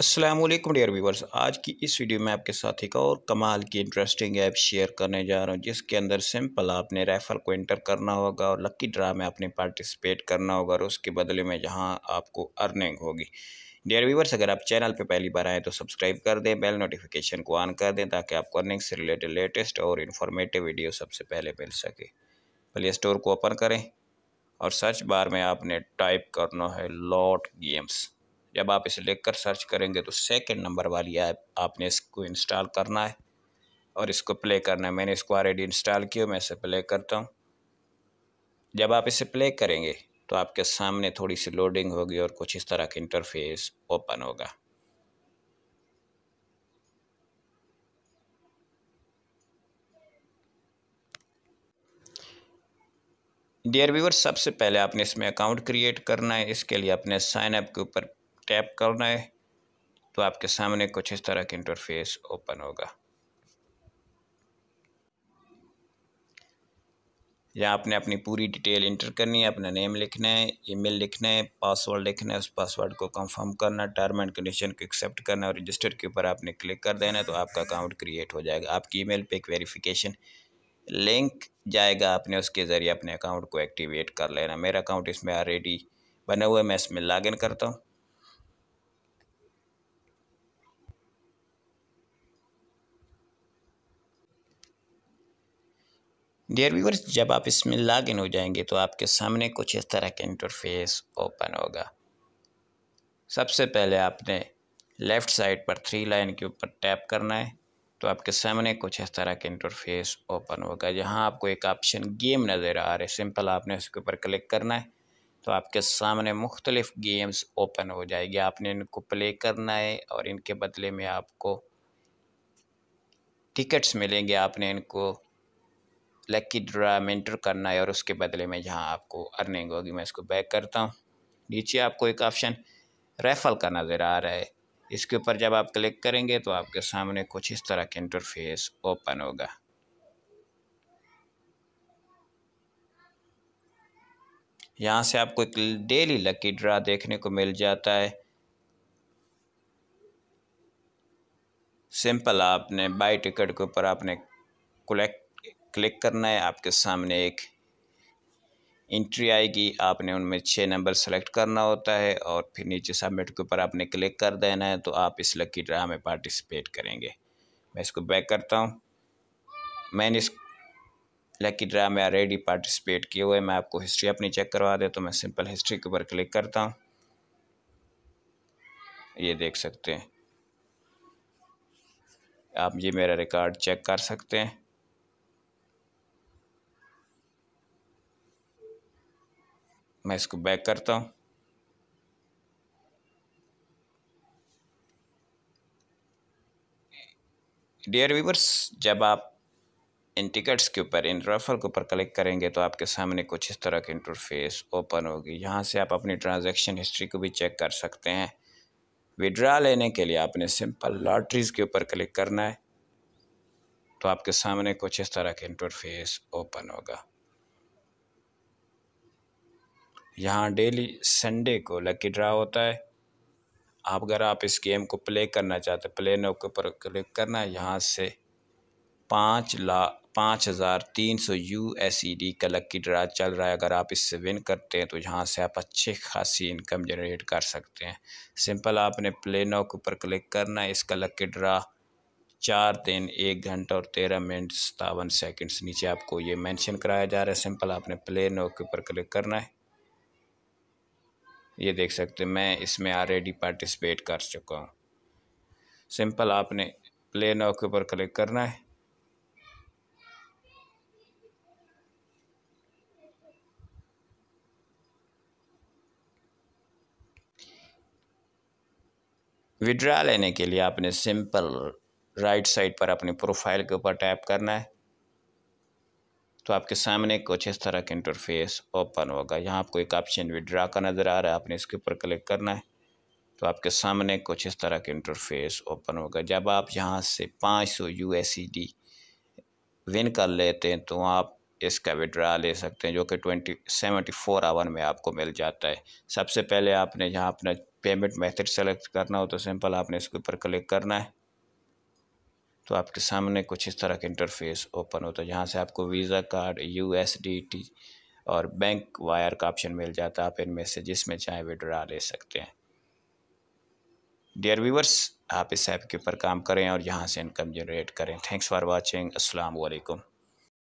Aslam dear viewers आज की इस वीडियो में आपके साथ एक और कमाल की इंटरेस्टिंग ऐप शेयर करने जा रहा हूँ जिसके अंदर सिंपल आपने रेफ़र को एंटर करना होगा और लकी ड्रा में आपने पार्टिसिपेट करना होगा और उसके बदले में जहाँ आपको अर्निंग होगी डियर व्यूवर्स अगर आप चैनल पर पहली बार आएँ तो सब्सक्राइब कर दें बेल नोटिफिकेशन को ऑन कर दें ताकि आपको अर्निंग से रिलेटेड लेटेस्ट और इन्फॉर्मेटिव वीडियो सबसे पहले मिल सके प्ले स्टोर को ओपन करें और सर्च बार में आपने टाइप करना है लॉट गेम्स जब आप इसे लेकर सर्च करेंगे तो सेकंड नंबर वाली ऐप आपने इसको इंस्टॉल करना है और इसको प्ले करना है मैंने इसको ऑलरेडी इंस्टॉल किया मैं इसे प्ले करता हूँ जब आप इसे प्ले करेंगे तो आपके सामने थोड़ी सी लोडिंग होगी और कुछ इस तरह का इंटरफेस ओपन होगा डियर व्यूवर सबसे पहले आपने इसमें अकाउंट क्रिएट करना है इसके लिए अपने साइन ऐप के ऊपर टैप करना है तो आपके सामने कुछ इस तरह का इंटरफेस ओपन होगा या आपने अपनी पूरी डिटेल इंटर करनी है अपना नेम लिखना है ईमेल लिखना है पासवर्ड लिखना है उस पासवर्ड को कंफर्म करना टर्म एंड कंडीशन को एक्सेप्ट करना और रजिस्टर के ऊपर आपने क्लिक कर देना है तो आपका अकाउंट क्रिएट हो जाएगा आपकी ईमेल पे एक वेरिफिकेशन लिंक जाएगा आपने उसके ज़रिए अपने अकाउंट को एक्टिवेट कर लेना मेरा अकाउंट इसमें ऑलरेडी बना हुआ है मैं इसमें लॉग करता हूँ डियर व्यूवर्स जब आप इसमें लॉग इन हो जाएंगे तो आपके सामने कुछ इस तरह का इंटरफेस ओपन होगा सबसे पहले आपने लेफ़्ट साइड पर थ्री लाइन के ऊपर टैप करना है तो आपके सामने कुछ इस तरह का इंटरफेस ओपन होगा जहां आपको एक ऑप्शन गेम नज़र आ रहा है सिंपल आपने उसके ऊपर क्लिक करना है तो आपके सामने मुख्तलिफ़ गेम्स ओपन हो जाएगी आपने इनको प्ले करना है और इनके बदले में आपको टिकट्स मिलेंगे आपने इनको लकी ड्रा मेंटर करना है और उसके बदले में जहाँ आपको अर्निंग होगी मैं इसको बैक करता हूँ नीचे आपको एक ऑप्शन रेफल का नज़र आ रहा है इसके ऊपर जब आप क्लिक करेंगे तो आपके सामने कुछ इस तरह का इंटरफेस ओपन होगा यहाँ से आपको एक डेली लकी ड्रा देखने को मिल जाता है सिंपल आपने बाई टिकट के ऊपर आपने कलेक्ट क्लिक करना है आपके सामने एक इंट्री आएगी आपने उनमें छः नंबर सेलेक्ट करना होता है और फिर नीचे सबमिट के ऊपर आपने क्लिक कर देना है तो आप इस लकी ड्रा में पार्टिसिपेट करेंगे मैं इसको बैक करता हूँ मैंने इस लकी ड्रा में ऑलरेडी पार्टिसिपेट किए हुए मैं आपको हिस्ट्री अपनी चेक करवा दे तो मैं सिंपल हिस्ट्री के ऊपर क्लिक करता हूँ ये देख सकते हैं आप ये मेरा रिकॉर्ड चेक कर सकते हैं मैं इसको बैक करता हूँ डियर व्यूवर्स जब आप इन टिकट्स के ऊपर इन रेफर के ऊपर क्लिक करेंगे तो आपके सामने कुछ इस तरह की इंटरफेस ओपन होगी यहाँ से आप अपनी ट्रांजैक्शन हिस्ट्री को भी चेक कर सकते हैं विड्रा लेने के लिए आपने सिंपल लॉटरीज़ के ऊपर क्लिक करना है तो आपके सामने कुछ इस तरह का इंटरफेस ओपन होगा यहाँ डेली संडे को लकी ड्रा होता है आप अगर आप इस गेम को प्ले करना चाहते हैं प्ले नो के ऊपर क्लिक करना है यहाँ से पाँच लाख पाँच हज़ार तीन सौ यू एस ई डी का लकी ड्रा चल रहा है अगर आप इससे विन करते हैं तो यहाँ से आप अच्छी खासी इनकम जनरेट कर सकते हैं सिंपल आपने प्ले नाउ के ऊपर क्लिक करना है इसका लकी ड्रा चार दिन एक घंटा और तेरह मिनट सतावन सेकंड्स नीचे आपको ये मेंशन कराया जा रहा है सिंपल आपने प्ले नाउ के ऊपर क्लिक करना है ये देख सकते हैं मैं इसमें ऑलरेडी पार्टिसिपेट कर चुका हूँ सिंपल आपने प्ले नाउ के ऊपर क्लिक करना है विड्रा लेने के लिए आपने सिंपल राइट साइड पर अपने प्रोफाइल के ऊपर टैप करना है तो आपके सामने कुछ इस तरह का इंटरफेस ओपन होगा यहाँ आपको एक ऑप्शन विड्रा का नज़र आ रहा है आपने इसके ऊपर क्लिक करना है तो आपके सामने कुछ इस तरह का इंटरफेस ओपन होगा जब आप यहाँ से पाँच सौ यू विन कर लेते हैं तो आप इसका विड्रा ले सकते हैं जो कि ट्वेंटी सेवेंटी फोर आवर में आपको मिल जाता है सबसे पहले आपने यहाँ अपना पेमेंट मेथड सेलेक्ट करना हो तो सिंपल आपने इसके ऊपर क्लिक करना है तो आपके सामने कुछ इस तरह का इंटरफेस ओपन होता है जहाँ से आपको visa card U S D T और बैंक वायर का ऑप्शन मिल जाता है आप इनमें से जिसमें चाहें विड्रा ले सकते हैं डियर व्यूवर्स आप इस ऐप के ऊपर काम करें और यहाँ से इनकम जनरेट करें थैंक्स फॉर वॉचिंग अस्सलाम